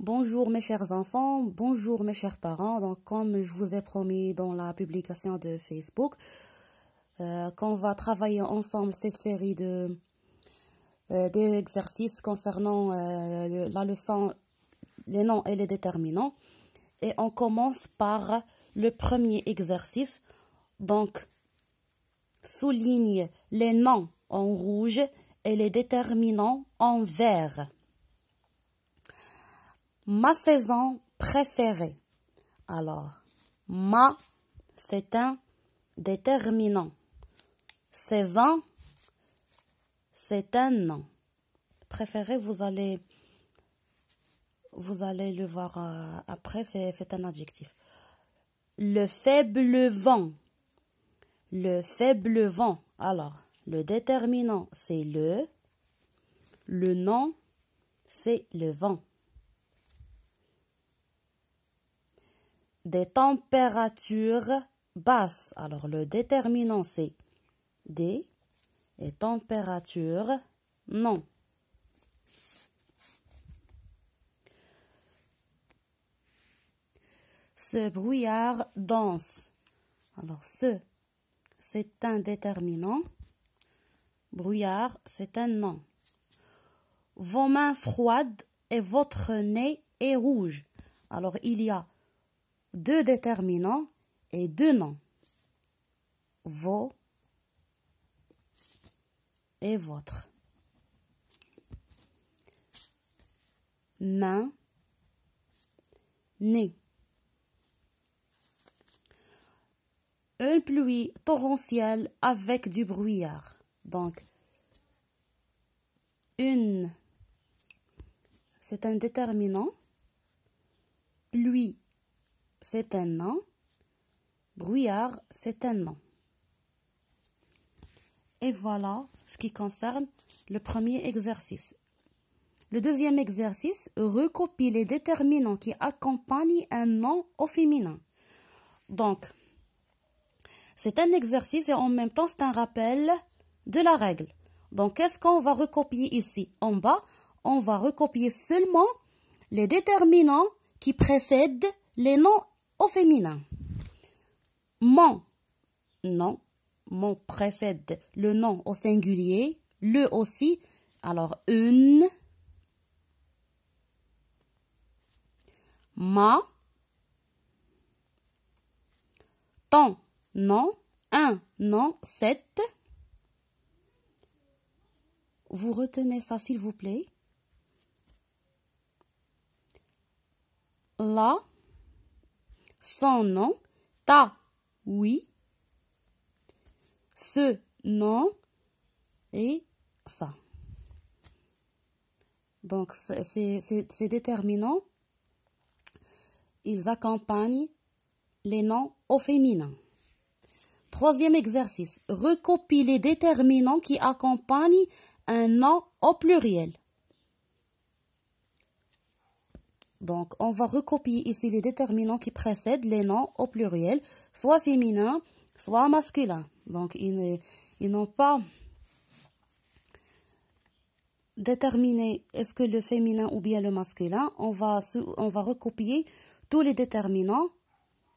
Bonjour mes chers enfants, bonjour mes chers parents. Donc comme je vous ai promis dans la publication de Facebook, euh, qu'on va travailler ensemble cette série de euh, d'exercices concernant euh, la leçon les noms et les déterminants. Et on commence par le premier exercice. Donc, souligne les noms en rouge et les déterminants en vert. Ma saison préférée. Alors, ma, c'est un déterminant. Saison, c'est un nom. Préféré, vous allez, vous allez le voir euh, après, c'est un adjectif. Le faible vent. Le faible vent. Alors, le déterminant, c'est le. Le nom, c'est le vent. des températures basses. Alors, le déterminant, c'est des et température non. Ce brouillard dense. Alors, ce, c'est un déterminant. Brouillard, c'est un nom. Vos mains froides et votre nez est rouge. Alors, il y a deux déterminants et deux noms. Vos et votre. Main, nez. Une pluie torrentielle avec du brouillard. Donc, une, c'est un déterminant. Pluie c'est un nom. Brouillard, c'est un nom. Et voilà ce qui concerne le premier exercice. Le deuxième exercice recopie les déterminants qui accompagnent un nom au féminin. Donc, c'est un exercice et en même temps c'est un rappel de la règle. Donc, qu'est-ce qu'on va recopier ici En bas, on va recopier seulement les déterminants qui précèdent les noms au féminin. Mon nom, mon précède le nom au singulier, le aussi. Alors une, ma, ton non un non sept. Vous retenez ça s'il vous plaît. La, son nom, ta, oui. Ce nom et ça. Donc, ces déterminants, ils accompagnent les noms au féminin. Troisième exercice, recopie les déterminants qui accompagnent un nom au pluriel. Donc, on va recopier ici les déterminants qui précèdent les noms au pluriel, soit féminin, soit masculin. Donc, ils n'ont pas déterminé est-ce que le féminin ou bien le masculin. On va, on va recopier tous les déterminants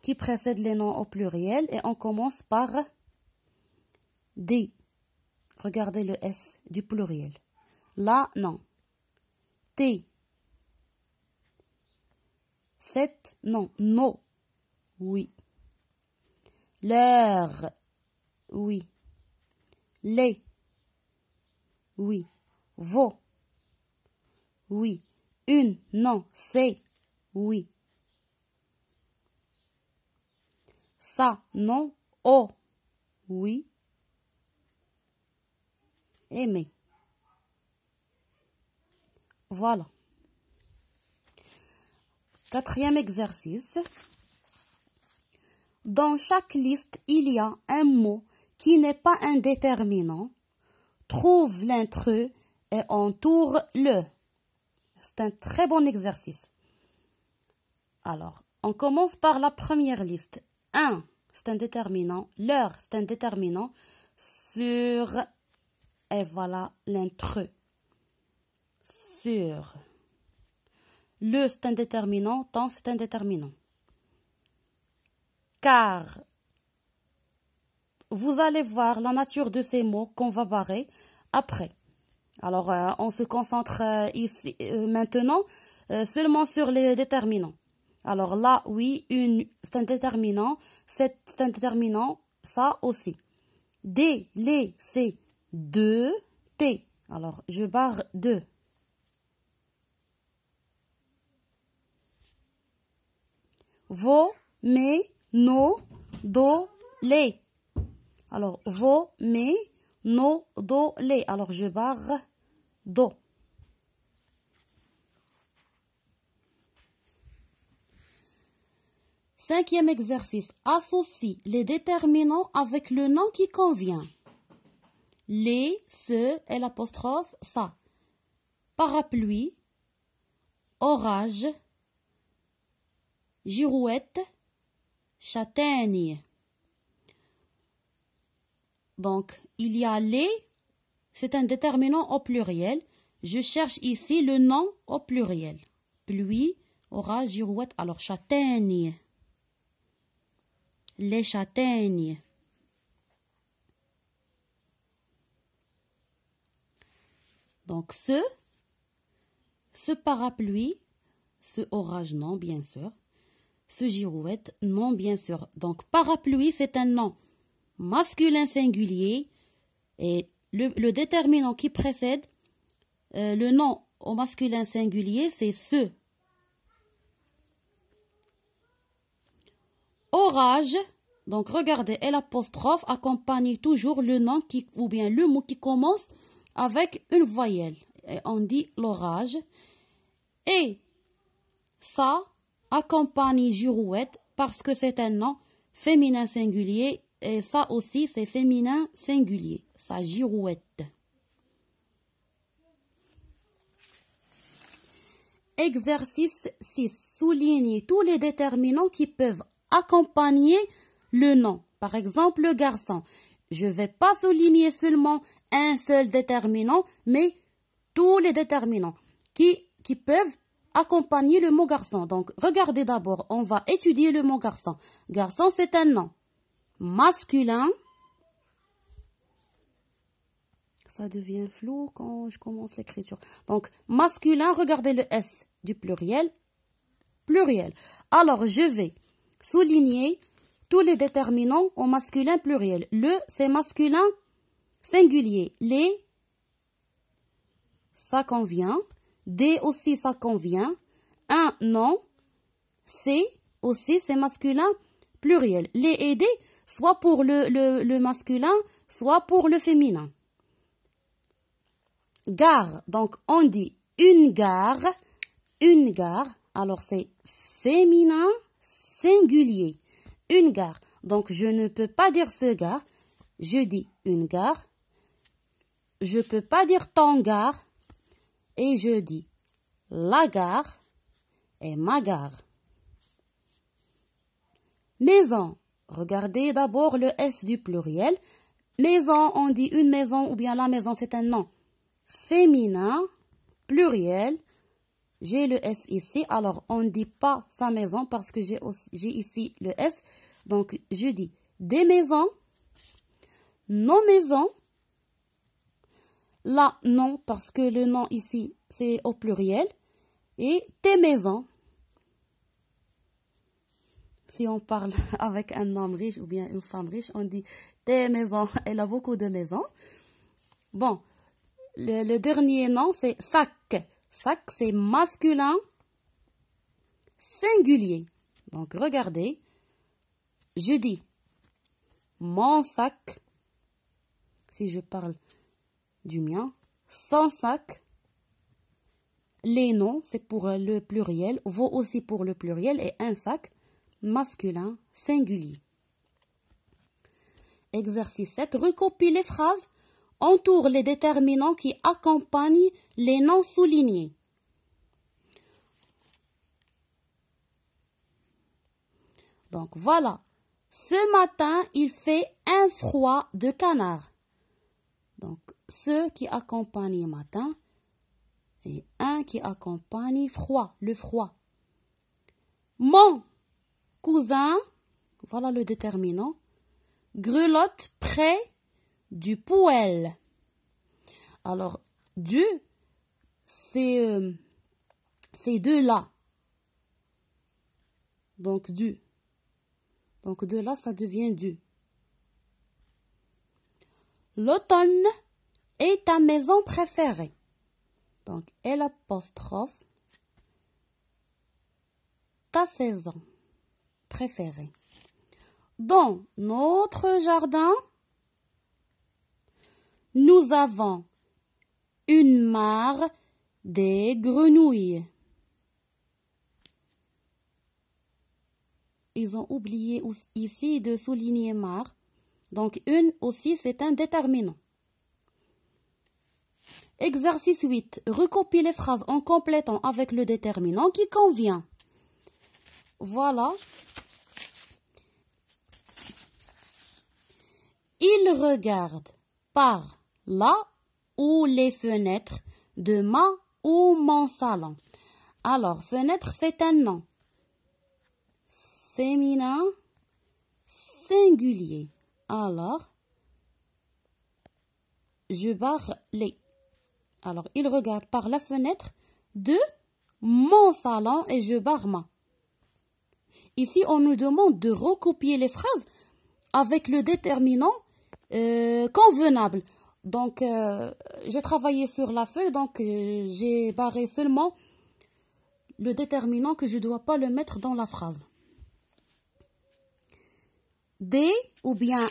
qui précèdent les noms au pluriel et on commence par D. Regardez le S du pluriel. là non. T sept non, no, oui. Leur, oui. Les, oui. Vos, oui. Une, non, c'est, oui. Ça, non, oh, oui. Aimer. Voilà. Quatrième exercice. Dans chaque liste, il y a un mot qui n'est pas indéterminant. Trouve l'intrus et entoure-le. C'est un très bon exercice. Alors, on commence par la première liste. Un, c'est indéterminant. L'heure, c'est indéterminant. Sur, et voilà, l'intrus. Sur, le, c'est un déterminant. c'est un Car vous allez voir la nature de ces mots qu'on va barrer après. Alors, euh, on se concentre euh, ici euh, maintenant seulement sur les déterminants. Alors là, oui, une, c'est un déterminant. C'est un déterminant, ça aussi. D, les, C 2, T. Alors, je barre deux. Vos, mes, nos, do, les. Alors, vos, mes, nos, do, les. Alors, je barre do. Cinquième exercice. Associe les déterminants avec le nom qui convient. Les, ce et l'apostrophe, ça. Parapluie, orage, girouette, châtaigne. Donc, il y a les, c'est un déterminant au pluriel. Je cherche ici le nom au pluriel. Pluie, orage, girouette, alors châtaigne. Les châtaignes. Donc, ce, ce parapluie, ce orage, non, bien sûr, ce girouette, non bien sûr. Donc parapluie, c'est un nom masculin singulier et le, déterminant qui précède euh, le nom au masculin singulier, c'est ce. Orage, donc regardez, et l'apostrophe accompagne toujours le nom qui, ou bien le mot qui commence avec une voyelle. Et on dit l'orage. Et ça, accompagne girouette parce que c'est un nom féminin singulier et ça aussi c'est féminin singulier, sa Girouette. Exercice 6. Soulignez tous les déterminants qui peuvent accompagner le nom. Par exemple, le garçon. Je ne vais pas souligner seulement un seul déterminant, mais tous les déterminants qui, qui peuvent accompagner le mot garçon. Donc, regardez d'abord, on va étudier le mot garçon. Garçon, c'est un nom masculin. Ça devient flou quand je commence l'écriture. Donc, masculin, regardez le S du pluriel. Pluriel. Alors, je vais souligner tous les déterminants au masculin pluriel. Le, c'est masculin singulier. Les, ça convient. D aussi, ça convient. Un, nom. C aussi, c'est masculin, pluriel. Les et D, soit pour le, masculin, soit pour le féminin. Gare, donc on dit une gare, une gare. Alors c'est féminin singulier, une gare. Donc je ne peux pas dire ce gare, je dis une gare. Je peux pas dire ton gare, et je dis la gare et ma gare. Maison. Regardez d'abord le S du pluriel. Maison, on dit une maison ou bien la maison, c'est un nom. Féminin, pluriel. J'ai le S ici, alors on ne dit pas sa maison parce que j'ai ici le S. Donc, je dis des maisons, nos maisons, Là, non, parce que le nom ici, c'est au pluriel. Et tes maisons. Si on parle avec un homme riche ou bien une femme riche, on dit tes maisons. Elle a beaucoup de maisons. Bon, le, le dernier nom, c'est sac. Sac, c'est masculin singulier. Donc, regardez. Je dis mon sac. Si je parle du mien, sans sac. Les noms, c'est pour euh, le pluriel, vaut aussi pour le pluriel et un sac masculin singulier. Exercice 7. Recopie les phrases, entoure les déterminants qui accompagnent les noms soulignés. Donc voilà, ce matin, il fait un froid de canard ceux qui accompagnent matin et un qui accompagne froid, le froid. Mon cousin, voilà le déterminant, grelotte près du poêle. Alors, du, c'est de euh, de là Donc, du. Donc, de là, ça devient du. L'automne est ta maison préférée Donc, elle. apostrophe, ta saison préférée. Dans notre jardin, nous avons une mare des grenouilles. Ils ont oublié ici de souligner mare. Donc une aussi, c'est un déterminant. Exercice 8. Recopie les phrases en complétant avec le déterminant qui convient. Voilà. Il regarde par là ou les fenêtres de ma ou mon salon. Alors, fenêtre, c'est un nom. Féminin, singulier. Alors, je barre les. Alors, il regarde par la fenêtre de mon salon et je barre ma. Ici, on nous demande de recopier les phrases avec le déterminant euh, convenable. Donc, je euh, j'ai travaillé sur la feuille, donc euh, j'ai barré seulement le déterminant que je ne dois pas le mettre dans la phrase. Des ou bien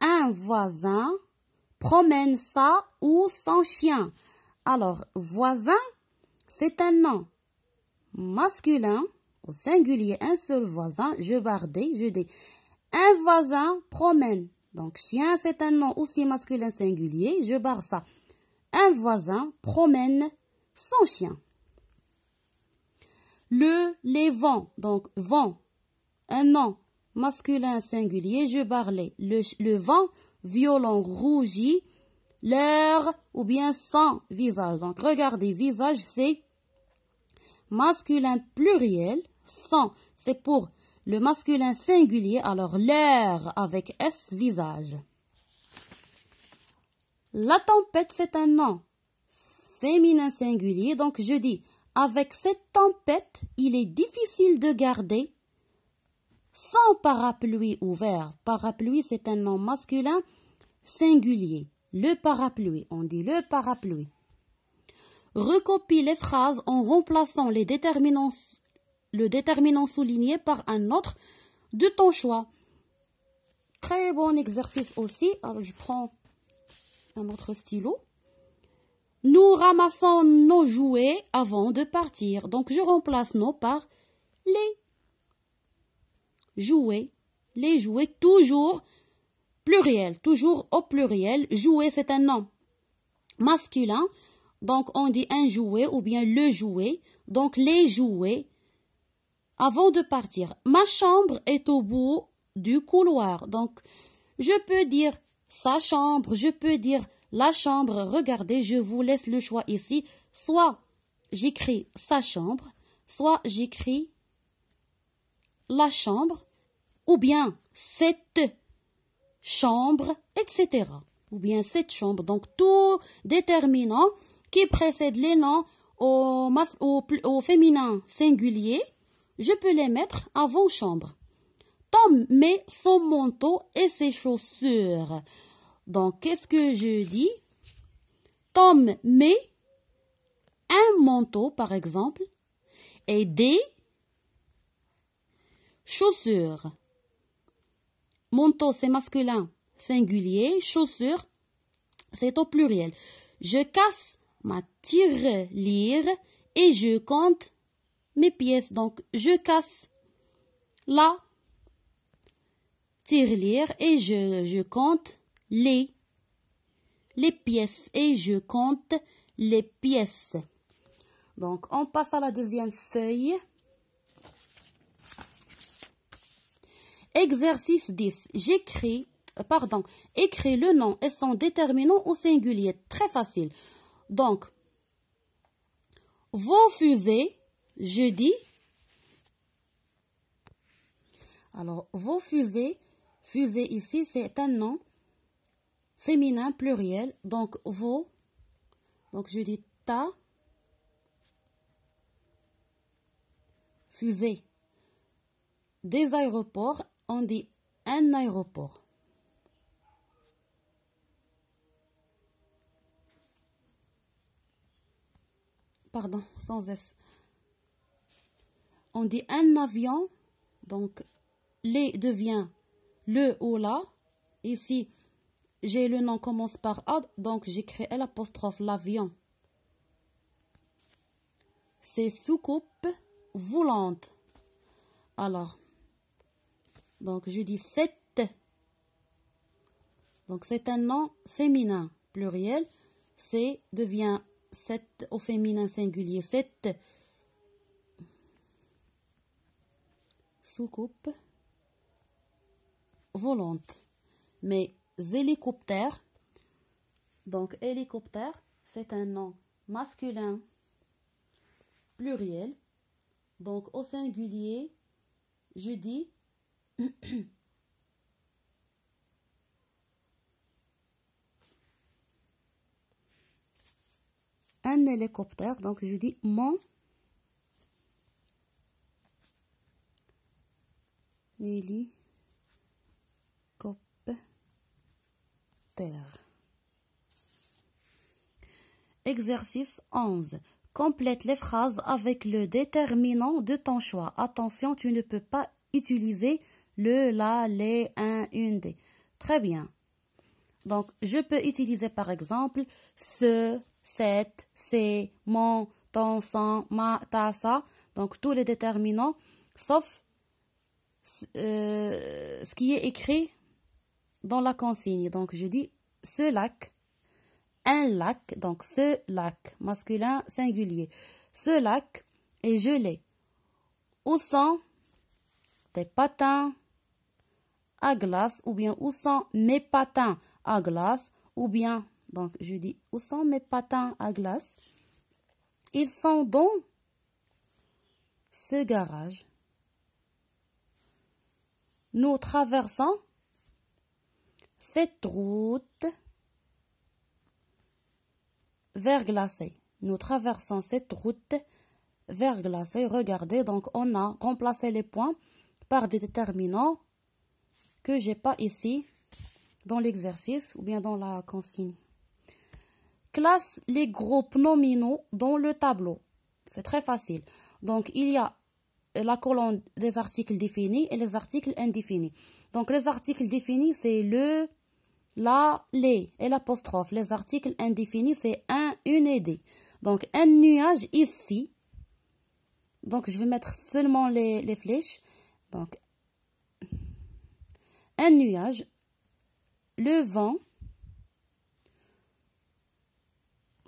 un voisin promène ça ou son chien. Alors, voisin, c'est un nom masculin, au singulier, un seul voisin. Je des, je dis, un voisin promène. Donc, chien, c'est un nom aussi masculin singulier. Je barre ça. Un voisin promène son chien. Le, les vents. Donc, vent, un nom masculin singulier. Je barre les. Le, le vent, violon rougi, leur ou bien sans visage. Donc, regardez, visage, c'est masculin pluriel. Sans, c'est pour le masculin singulier. Alors, leur avec S, visage. La tempête, c'est un nom féminin singulier. Donc, je dis, avec cette tempête, il est difficile de garder sans parapluie ouvert. Parapluie, c'est un nom masculin singulier. Le parapluie, on dit le parapluie. Recopie les phrases en remplaçant les déterminants, le déterminant souligné par un autre de ton choix. Très bon exercice aussi. Alors, je prends un autre stylo. Nous ramassons nos jouets avant de partir. Donc, je remplace nos par les jouer, les jouets toujours pluriel, toujours au pluriel, jouer c'est un nom masculin, donc on dit un jouet ou bien le jouet, donc les jouets. Avant de partir, ma chambre est au bout du couloir, donc je peux dire sa chambre, je peux dire la chambre, regardez, je vous laisse le choix ici, soit j'écris sa chambre, soit j'écris la chambre, ou bien cette chambre, etc. Ou bien cette chambre. Donc, tout déterminant qui précède les noms au, au féminin singulier, je peux les mettre avant chambre. Tom met son manteau et ses chaussures. Donc, qu'est-ce que je dis Tom met un manteau, par exemple, et des Chaussures. Manteau, c'est masculin, singulier. Chaussure, c'est au pluriel. Je casse ma tirelire et je compte mes pièces. Donc, je casse la tirelire et je, je compte les, les pièces. Et je compte les pièces. Donc, on passe à la deuxième feuille. Exercice 10. J'écris, euh, pardon, écris le nom et son déterminant au singulier. Très facile. Donc, vos fusées, je dis. Alors, vos fusées, fusées ici, c'est un nom féminin pluriel. Donc, vos, donc je dis ta fusée des aéroports on dit un aéroport. Pardon, sans S. On dit un avion, donc les devient le ou la. Ici, j'ai le nom commence par A, donc j'écris l'apostrophe l'avion. C'est soucoupe volante. Alors, donc, je dis sept. Donc, c'est un nom féminin, pluriel. C devient sept au féminin singulier. sept soucoupe volante. Mais hélicoptère, donc hélicoptère, c'est un nom masculin pluriel. Donc au singulier, je dis un hélicoptère, donc je dis mon hélicoptère. Exercice 11. Complète les phrases avec le déterminant de ton choix. Attention, tu ne peux pas utiliser le, la, les, un, une, des. Très bien. Donc, je peux utiliser par exemple ce, cette, c'est, mon, ton, son, ma, ta, sa. Donc, tous les déterminants, sauf euh, ce qui est écrit dans la consigne. Donc, je dis ce lac, un lac, donc ce lac, masculin singulier. Ce lac est gelé. Où sang des patins, à glace ou bien où sont mes patins à glace ou bien donc je dis où sont mes patins à glace ils sont dans ce garage nous traversons cette route glacé Nous traversons cette route glacé Regardez, donc on a remplacé les points par des déterminants que j'ai pas ici dans l'exercice ou bien dans la consigne. Classe les groupes nominaux dans le tableau. C'est très facile. Donc, il y a la colonne des articles définis et les articles indéfinis. Donc, les articles définis, c'est le, la, les et l'apostrophe. Les articles indéfinis, c'est un, une et des. Donc, un nuage ici. Donc, je vais mettre seulement les, les flèches. Donc, un nuage, le vent,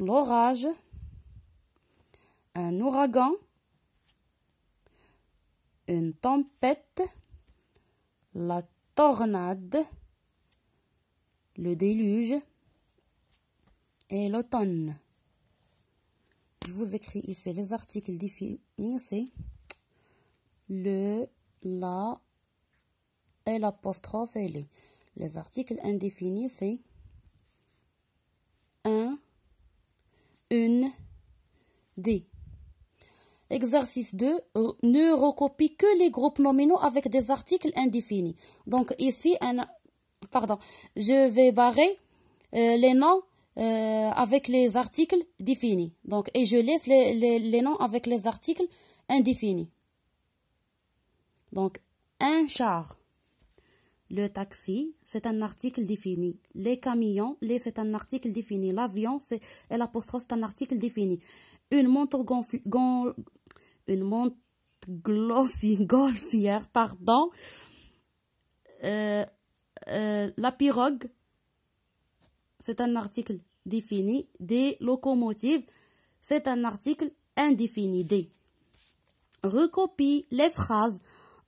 l'orage, un ouragan, une tempête, la tornade, le déluge et l'automne. Je vous écris ici les articles définis, le, la, et Les articles indéfinis, c'est un, une, des. Exercice 2, euh, ne recopie que les groupes nominaux avec des articles indéfinis. Donc ici, un, pardon, je vais barrer euh, les noms euh, avec les articles définis. Donc, et je laisse les noms avec les articles indéfinis. Donc, un char. Le taxi, c'est un article défini. Les camions, les, c'est un article défini. L'avion, c'est l'apostrophe, c'est un article défini. Une montre golfière, pardon. Euh, euh, la pirogue, c'est un article défini. Des locomotives, c'est un article indéfini. Des. Recopie les phrases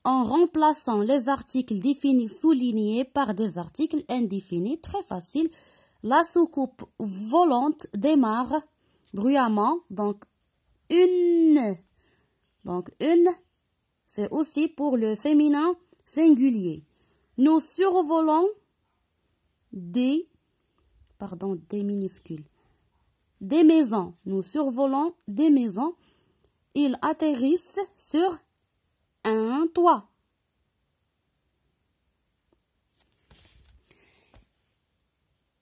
en remplaçant les articles définis soulignés par des articles indéfinis. Très facile. La soucoupe volante démarre bruyamment. Donc, une. Donc, une, c'est aussi pour le féminin singulier. Nous survolons des, pardon, des minuscules, des maisons. Nous survolons des maisons. Ils atterrissent sur un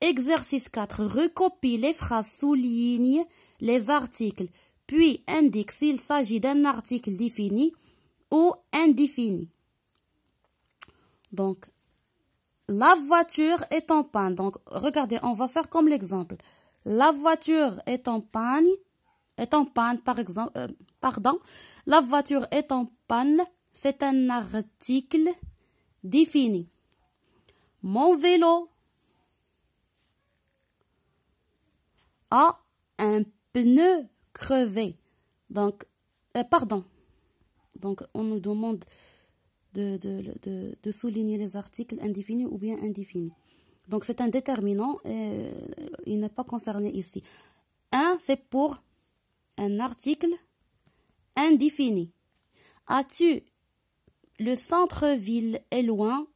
Exercice 4. Recopie les phrases, souligne les articles, puis indique s'il s'agit d'un article défini ou indéfini. Donc, la voiture est en panne. Donc, regardez, on va faire comme l'exemple. La voiture est en panne, est en panne, par exemple, euh, pardon. La voiture est en panne, c'est un article défini. Mon vélo a un pneu crevé. Donc, euh, pardon. Donc, on nous demande de, de, souligner les articles indéfinis ou bien indéfinis. Donc, c'est un déterminant et euh, il n'est pas concerné ici. Un, c'est pour un article indéfini. As-tu le centre-ville est loin.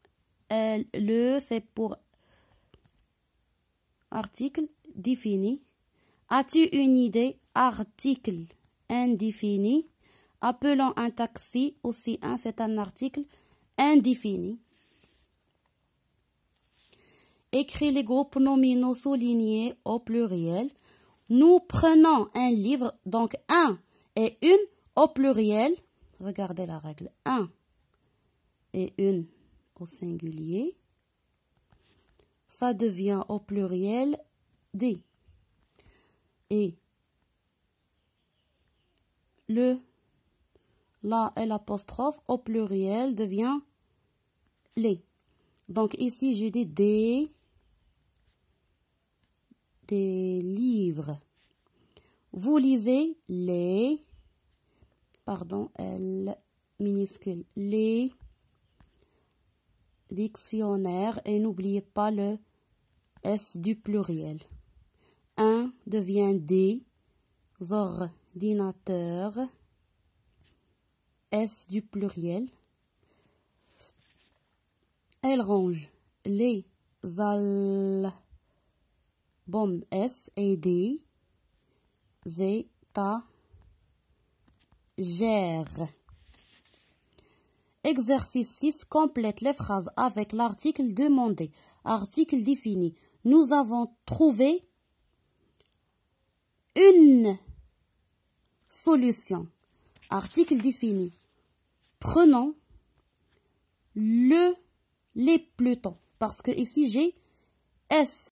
Euh, le, c'est pour article défini. As-tu une idée Article indéfini. Appelons un taxi, aussi un, c'est un article indéfini. Écris les groupes nominaux soulignés au pluriel. Nous prenons un livre, donc un et une au pluriel. Regardez la règle 1 et une au singulier. Ça devient au pluriel des. Et le la et l'apostrophe au pluriel devient les. Donc ici, je dis des, des livres. Vous lisez les pardon, L minuscule. Les dictionnaires et n'oubliez pas le S du pluriel. Un devient des ordinateurs. S du pluriel. Elle range les albums S et D, Z, ta, gère. Exercice 6 complète les phrases avec l'article demandé. Article défini. Nous avons trouvé une solution. Article défini. Prenons le, les plus Parce que ici j'ai S.